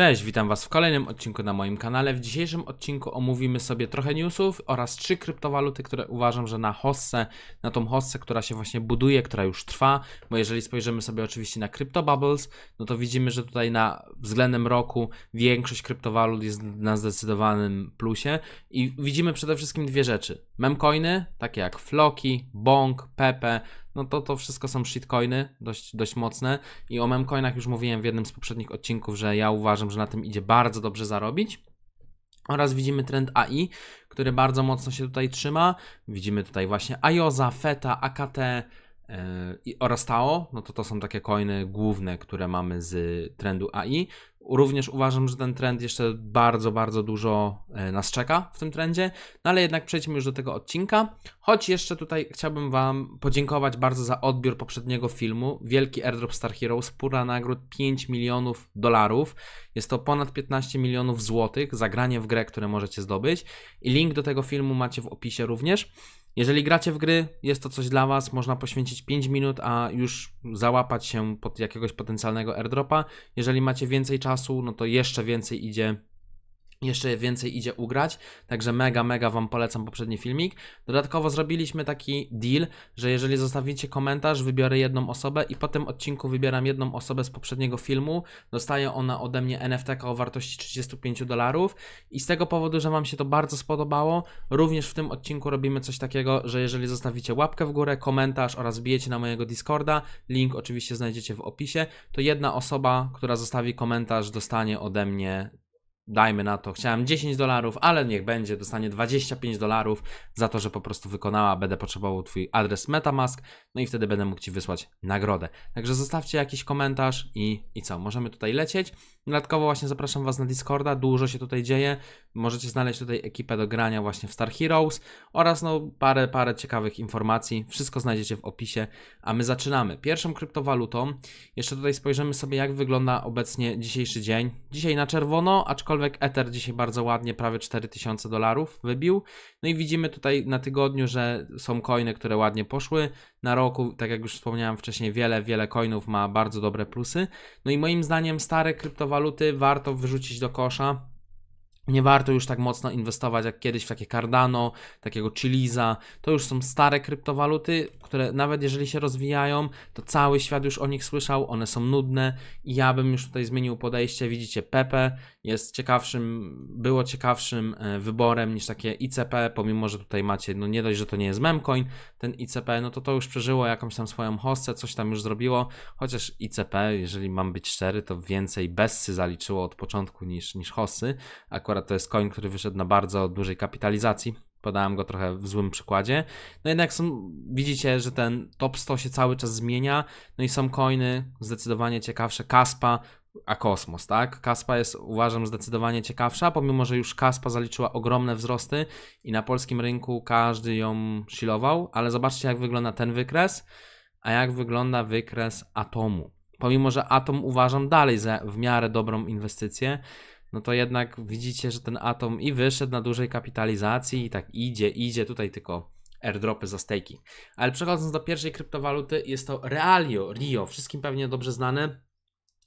Cześć, witam Was w kolejnym odcinku na moim kanale. W dzisiejszym odcinku omówimy sobie trochę newsów oraz trzy kryptowaluty, które uważam, że na hossę, na tą hossę, która się właśnie buduje, która już trwa, bo jeżeli spojrzymy sobie oczywiście na CryptoBubbles, no to widzimy, że tutaj na względem roku większość kryptowalut jest na zdecydowanym plusie i widzimy przede wszystkim dwie rzeczy. Memcoiny, takie jak Floki, Bong, Pepe, no to to wszystko są shitcoiny, dość, dość mocne. I o memcoinach już mówiłem w jednym z poprzednich odcinków, że ja uważam, że na tym idzie bardzo dobrze zarobić. Oraz widzimy trend AI, który bardzo mocno się tutaj trzyma. Widzimy tutaj właśnie IOZA, FETA, AKT, e, oraz TAO, no to to są takie coiny główne, które mamy z trendu AI. Również uważam, że ten trend jeszcze bardzo, bardzo dużo e, nas czeka w tym trendzie, no ale jednak przejdźmy już do tego odcinka. Choć jeszcze tutaj chciałbym Wam podziękować bardzo za odbiór poprzedniego filmu. Wielki Airdrop Star Heroes, pura nagród 5 milionów dolarów. Jest to ponad 15 milionów złotych zagranie w grę, które możecie zdobyć. I link do tego filmu macie w opisie również. Jeżeli gracie w gry, jest to coś dla Was, można poświęcić 5 minut, a już załapać się pod jakiegoś potencjalnego airdropa. Jeżeli macie więcej czasu, czasu, no to jeszcze więcej idzie jeszcze więcej idzie ugrać, także mega, mega Wam polecam poprzedni filmik. Dodatkowo zrobiliśmy taki deal, że jeżeli zostawicie komentarz, wybiorę jedną osobę i po tym odcinku wybieram jedną osobę z poprzedniego filmu, dostaje ona ode mnie NFT o wartości 35 dolarów i z tego powodu, że Wam się to bardzo spodobało, również w tym odcinku robimy coś takiego, że jeżeli zostawicie łapkę w górę, komentarz oraz wbijecie na mojego Discorda, link oczywiście znajdziecie w opisie, to jedna osoba, która zostawi komentarz dostanie ode mnie dajmy na to, chciałem 10 dolarów, ale niech będzie, dostanie 25 dolarów za to, że po prostu wykonała, będę potrzebował Twój adres Metamask, no i wtedy będę mógł Ci wysłać nagrodę. Także zostawcie jakiś komentarz i, i co, możemy tutaj lecieć. Dodatkowo właśnie zapraszam Was na Discorda, dużo się tutaj dzieje, możecie znaleźć tutaj ekipę do grania właśnie w Star Heroes oraz no parę, parę ciekawych informacji, wszystko znajdziecie w opisie, a my zaczynamy. Pierwszą kryptowalutą, jeszcze tutaj spojrzymy sobie jak wygląda obecnie dzisiejszy dzień. Dzisiaj na czerwono, aczkolwiek aczkolwiek Ether dzisiaj bardzo ładnie, prawie 4000 dolarów wybił. No i widzimy tutaj na tygodniu, że są coiny, które ładnie poszły. Na roku, tak jak już wspomniałem wcześniej, wiele, wiele coinów ma bardzo dobre plusy. No i moim zdaniem stare kryptowaluty warto wyrzucić do kosza nie warto już tak mocno inwestować jak kiedyś w takie Cardano, takiego Chiliza. To już są stare kryptowaluty, które nawet jeżeli się rozwijają, to cały świat już o nich słyszał, one są nudne i ja bym już tutaj zmienił podejście. Widzicie, Pepe jest ciekawszym, było ciekawszym e, wyborem niż takie ICP, pomimo, że tutaj macie, no nie dość, że to nie jest memcoin, ten ICP, no to to już przeżyło jakąś tam swoją hostę, coś tam już zrobiło, chociaż ICP, jeżeli mam być szczery, to więcej bessy zaliczyło od początku niż, niż hossy, akurat to jest coin, który wyszedł na bardzo dużej kapitalizacji. Podałem go trochę w złym przykładzie. No jednak są, widzicie, że ten top 100 się cały czas zmienia. No i są coiny zdecydowanie ciekawsze. Kaspa, a Kosmos, tak? Kaspa jest uważam zdecydowanie ciekawsza, pomimo że już Kaspa zaliczyła ogromne wzrosty i na polskim rynku każdy ją silował, ale zobaczcie jak wygląda ten wykres, a jak wygląda wykres Atomu. Pomimo że Atom uważam dalej za w miarę dobrą inwestycję, no to jednak widzicie, że ten atom i wyszedł na dużej kapitalizacji i tak idzie, idzie, tutaj tylko airdropy za staking. Ale przechodząc do pierwszej kryptowaluty, jest to Realio, Rio, wszystkim pewnie dobrze znany.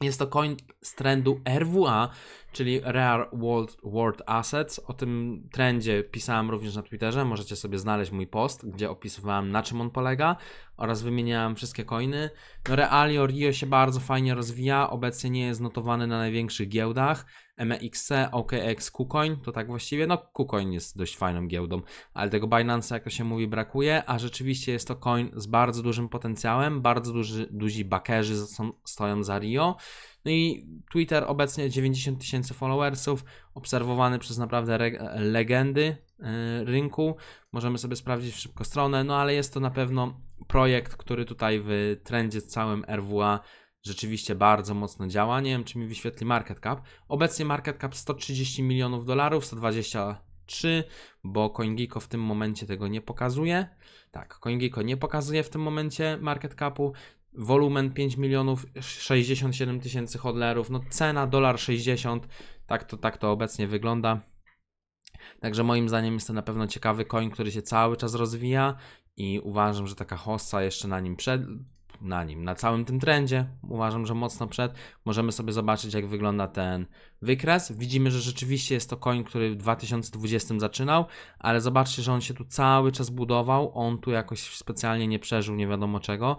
Jest to coin z trendu RWA, czyli Rare World, World Assets. O tym trendzie pisałem również na Twitterze. Możecie sobie znaleźć mój post, gdzie opisywałem na czym on polega oraz wymieniałem wszystkie coiny. No Realio Rio się bardzo fajnie rozwija. Obecnie nie jest notowany na największych giełdach. MEXC, OKX, KuCoin, to tak właściwie, no KuCoin jest dość fajną giełdą, ale tego Binance, jak to się mówi, brakuje, a rzeczywiście jest to coin z bardzo dużym potencjałem, bardzo duży, duzi bakerzy są, stoją za Rio, no i Twitter obecnie 90 tysięcy followersów, obserwowany przez naprawdę legendy yy, rynku. Możemy sobie sprawdzić szybko stronę, no ale jest to na pewno projekt, który tutaj w trendzie całym RWA rzeczywiście bardzo mocno działa. Nie wiem, czy mi wyświetli market cap. Obecnie market cap 130 milionów dolarów, 123, bo CoinGecko w tym momencie tego nie pokazuje. Tak, CoinGecko nie pokazuje w tym momencie market capu. Wolumen 5 milionów 67 tysięcy hodlerów, no cena dolar 60, tak to, tak to obecnie wygląda. Także moim zdaniem jest to na pewno ciekawy coin, który się cały czas rozwija i uważam, że taka hossa jeszcze na nim przed, na nim, na całym tym trendzie. Uważam, że mocno przed. Możemy sobie zobaczyć, jak wygląda ten wykres. Widzimy, że rzeczywiście jest to koń, który w 2020 zaczynał, ale zobaczcie, że on się tu cały czas budował. On tu jakoś specjalnie nie przeżył, nie wiadomo czego.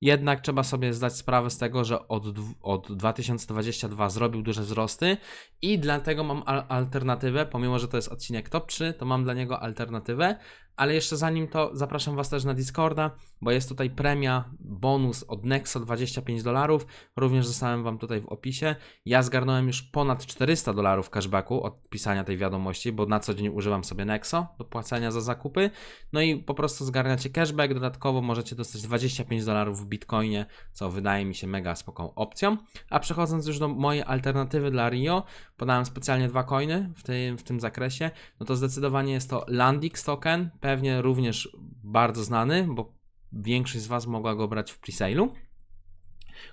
Jednak trzeba sobie zdać sprawę z tego, że od, od 2022 zrobił duże wzrosty i dlatego mam alternatywę, pomimo że to jest odcinek top 3, to mam dla niego alternatywę, ale jeszcze zanim to, zapraszam Was też na Discorda, bo jest tutaj premia, bonus od Nexo 25 dolarów. Również zostałem Wam tutaj w opisie. Ja zgarnąłem już ponad 400 dolarów cashbacku od pisania tej wiadomości, bo na co dzień używam sobie Nexo do płacenia za zakupy. No i po prostu zgarniacie cashback. Dodatkowo możecie dostać 25 dolarów w bitcoinie, co wydaje mi się mega spokojną opcją. A przechodząc już do mojej alternatywy dla Rio, podałem specjalnie dwa coiny w tym, w tym zakresie. No to zdecydowanie jest to Landix token pewnie również bardzo znany, bo większość z Was mogła go brać w presale'u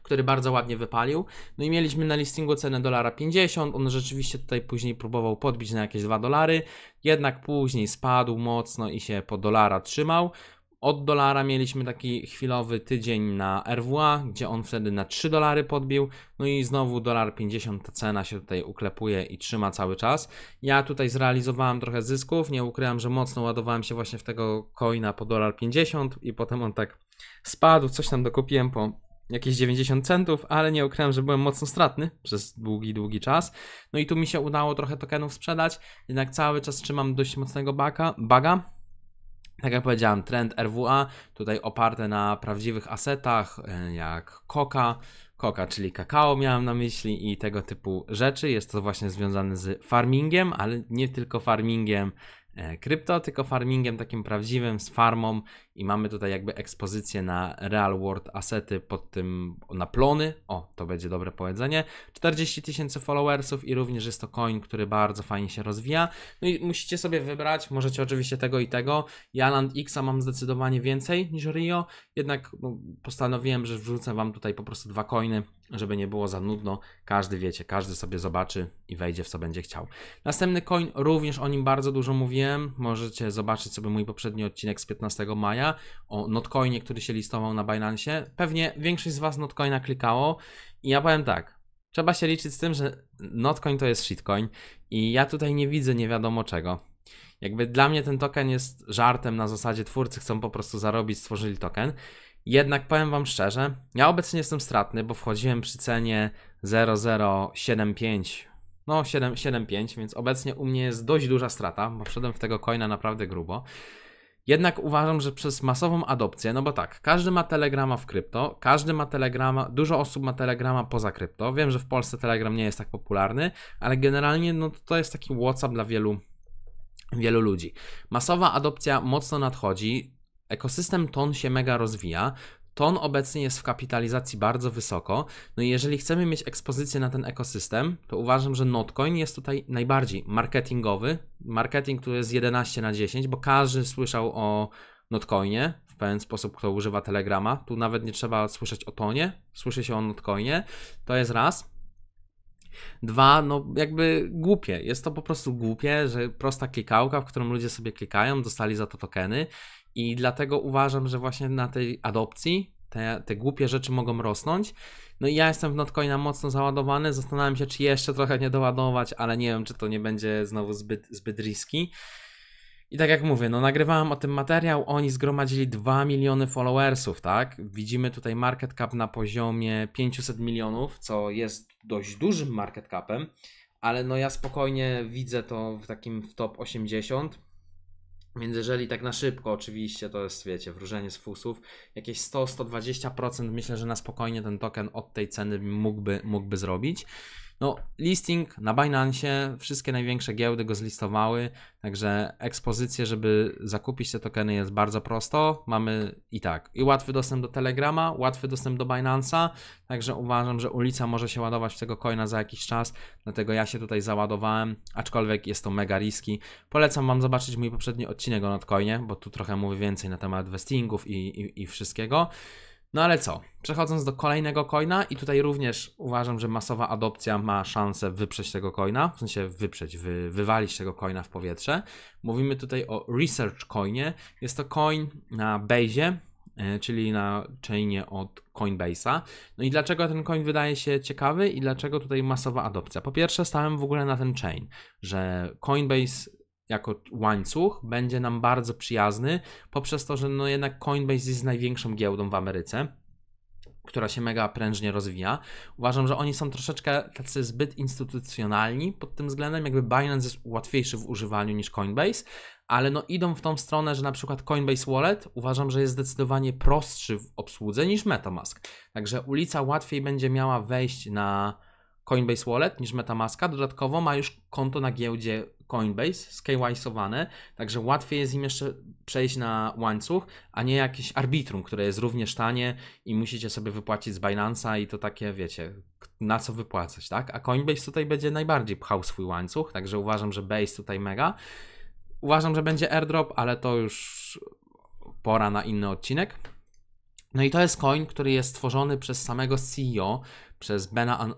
który bardzo ładnie wypalił. No i mieliśmy na listingu cenę dolara 50. On rzeczywiście tutaj później próbował podbić na jakieś 2 dolary, jednak później spadł mocno i się po dolara trzymał. Od dolara mieliśmy taki chwilowy tydzień na RWA, gdzie on wtedy na 3 dolary podbił, no i znowu dolar 50 ta cena się tutaj uklepuje i trzyma cały czas. Ja tutaj zrealizowałem trochę zysków, nie ukryłem, że mocno ładowałem się właśnie w tego coina po dolar 50 i potem on tak spadł, coś tam dokupiłem po jakieś 90 centów, ale nie ukryłem, że byłem mocno stratny przez długi, długi czas. No i tu mi się udało trochę tokenów sprzedać, jednak cały czas trzymam dość mocnego baka, baga, tak jak powiedziałem, trend RWA, tutaj oparte na prawdziwych asetach, e, jak koka, koka, czyli kakao miałem na myśli i tego typu rzeczy. Jest to właśnie związane z farmingiem, ale nie tylko farmingiem e, krypto, tylko farmingiem takim prawdziwym z farmą i mamy tutaj jakby ekspozycję na real world asety pod tym, na plony, o to będzie dobre powiedzenie. 40 tysięcy followersów i również jest to coin, który bardzo fajnie się rozwija. No i musicie sobie wybrać, możecie oczywiście tego i tego. Ja Land X'a mam zdecydowanie więcej niż Rio, jednak no, postanowiłem, że wrzucę Wam tutaj po prostu dwa coiny żeby nie było za nudno, każdy wiecie, każdy sobie zobaczy i wejdzie w co będzie chciał. Następny coin, również o nim bardzo dużo mówiłem, możecie zobaczyć sobie mój poprzedni odcinek z 15 maja o notcoinie, który się listował na Binance. Pewnie większość z Was notcoina klikało i ja powiem tak, trzeba się liczyć z tym, że notcoin to jest shitcoin i ja tutaj nie widzę nie wiadomo czego. Jakby dla mnie ten token jest żartem na zasadzie twórcy chcą po prostu zarobić, stworzyli token. Jednak powiem wam szczerze, ja obecnie jestem stratny, bo wchodziłem przy cenie 0075. No 7,5, więc obecnie u mnie jest dość duża strata, bo wszedłem w tego coina naprawdę grubo. Jednak uważam, że przez masową adopcję, no bo tak, każdy ma telegrama w krypto, każdy ma telegrama, dużo osób ma telegrama poza krypto. Wiem, że w Polsce telegram nie jest tak popularny, ale generalnie no, to jest taki WhatsApp dla wielu, wielu ludzi. Masowa adopcja mocno nadchodzi. Ekosystem TON się mega rozwija. TON obecnie jest w kapitalizacji bardzo wysoko. No i jeżeli chcemy mieć ekspozycję na ten ekosystem, to uważam, że Notcoin jest tutaj najbardziej marketingowy. Marketing, który jest 11 na 10, bo każdy słyszał o Notcoinie, w pewien sposób, kto używa Telegrama. Tu nawet nie trzeba słyszeć o tonie, słyszy się o Notcoinie. To jest raz. Dwa, no jakby głupie. Jest to po prostu głupie, że prosta klikałka, w którą ludzie sobie klikają, dostali za to tokeny i dlatego uważam, że właśnie na tej adopcji te, te głupie rzeczy mogą rosnąć. No i ja jestem w Notcoina mocno załadowany, zastanawiam się, czy jeszcze trochę nie doładować, ale nie wiem, czy to nie będzie znowu zbyt, zbyt i tak jak mówię, no nagrywałem o tym materiał, oni zgromadzili 2 miliony followersów, tak? Widzimy tutaj market cap na poziomie 500 milionów, co jest dość dużym market capem, ale no ja spokojnie widzę to w takim w top 80. Więc jeżeli tak na szybko, oczywiście to jest, wiecie, wróżenie z fusów, jakieś 100-120% myślę, że na spokojnie ten token od tej ceny mógłby, mógłby zrobić. No, listing na Binance, wszystkie największe giełdy go zlistowały, także ekspozycję, żeby zakupić te tokeny jest bardzo prosto. Mamy i tak, i łatwy dostęp do Telegrama, łatwy dostęp do Binance'a, także uważam, że ulica może się ładować w tego coina za jakiś czas, dlatego ja się tutaj załadowałem, aczkolwiek jest to mega riski. Polecam Wam zobaczyć mój poprzedni odcinek o Notcoinie, bo tu trochę mówię więcej na temat vestingów i, i, i wszystkiego. No ale co? Przechodząc do kolejnego coina i tutaj również uważam, że masowa adopcja ma szansę wyprzeć tego coina, w sensie wyprzeć, wy, wywalić tego coina w powietrze. Mówimy tutaj o Research Coinie. Jest to coin na Bezie, e, czyli na chainie od Coinbase'a. No i dlaczego ten coin wydaje się ciekawy i dlaczego tutaj masowa adopcja? Po pierwsze stałem w ogóle na ten chain, że Coinbase jako łańcuch będzie nam bardzo przyjazny poprzez to, że no jednak Coinbase jest największą giełdą w Ameryce która się mega prężnie rozwija. Uważam, że oni są troszeczkę tacy zbyt instytucjonalni pod tym względem, jakby Binance jest łatwiejszy w używaniu niż Coinbase, ale no idą w tą stronę, że na przykład Coinbase Wallet uważam, że jest zdecydowanie prostszy w obsłudze niż MetaMask. Także ulica łatwiej będzie miała wejść na Coinbase Wallet niż MetaMaska. Dodatkowo ma już konto na giełdzie Coinbase, skywise także łatwiej jest im jeszcze przejść na łańcuch, a nie jakieś arbitrum, które jest również tanie i musicie sobie wypłacić z Binance'a i to takie, wiecie, na co wypłacać, tak? A Coinbase tutaj będzie najbardziej pchał swój łańcuch, także uważam, że Base tutaj mega. Uważam, że będzie airdrop, ale to już pora na inny odcinek. No i to jest coin, który jest stworzony przez samego CEO, przez Bena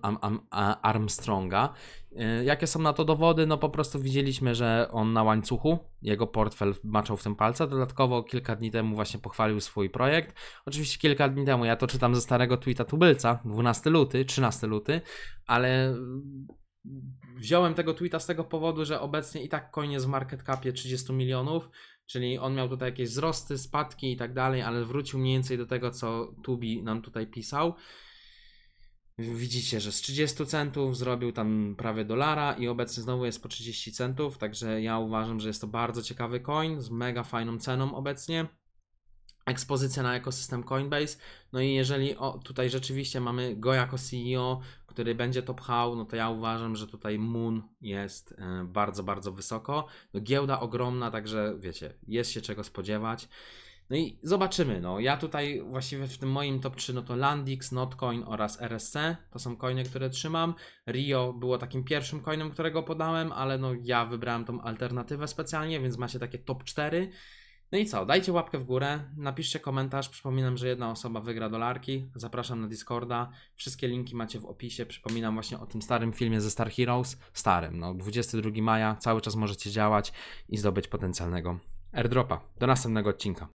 Armstronga. Y, jakie są na to dowody? No po prostu widzieliśmy, że on na łańcuchu, jego portfel maczał w tym palca. Dodatkowo kilka dni temu właśnie pochwalił swój projekt. Oczywiście kilka dni temu, ja to czytam ze starego tweeta tubylca, 12 luty, 13 luty, ale mm, wziąłem tego tweeta z tego powodu, że obecnie i tak coin jest w market capie 30 milionów, czyli on miał tutaj jakieś wzrosty, spadki i tak dalej, ale wrócił mniej więcej do tego, co Tubi nam tutaj pisał. Widzicie, że z 30 centów zrobił tam prawie dolara i obecnie znowu jest po 30 centów, także ja uważam, że jest to bardzo ciekawy coin z mega fajną ceną obecnie. Ekspozycja na ekosystem Coinbase. No i jeżeli o, tutaj rzeczywiście mamy go jako CEO, który będzie top how, no to ja uważam, że tutaj Moon jest e, bardzo, bardzo wysoko. No, giełda ogromna, także wiecie, jest się czego spodziewać. No i zobaczymy, no ja tutaj właściwie w tym moim top 3 no to Landix, Notcoin oraz RSC, to są coiny, które trzymam. Rio było takim pierwszym coinem, którego podałem, ale no ja wybrałem tą alternatywę specjalnie, więc macie takie top 4. No i co, dajcie łapkę w górę, napiszcie komentarz, przypominam, że jedna osoba wygra dolarki, zapraszam na Discorda, wszystkie linki macie w opisie, przypominam właśnie o tym starym filmie ze Star Heroes, starym, no 22 maja, cały czas możecie działać i zdobyć potencjalnego airdropa. Do następnego odcinka.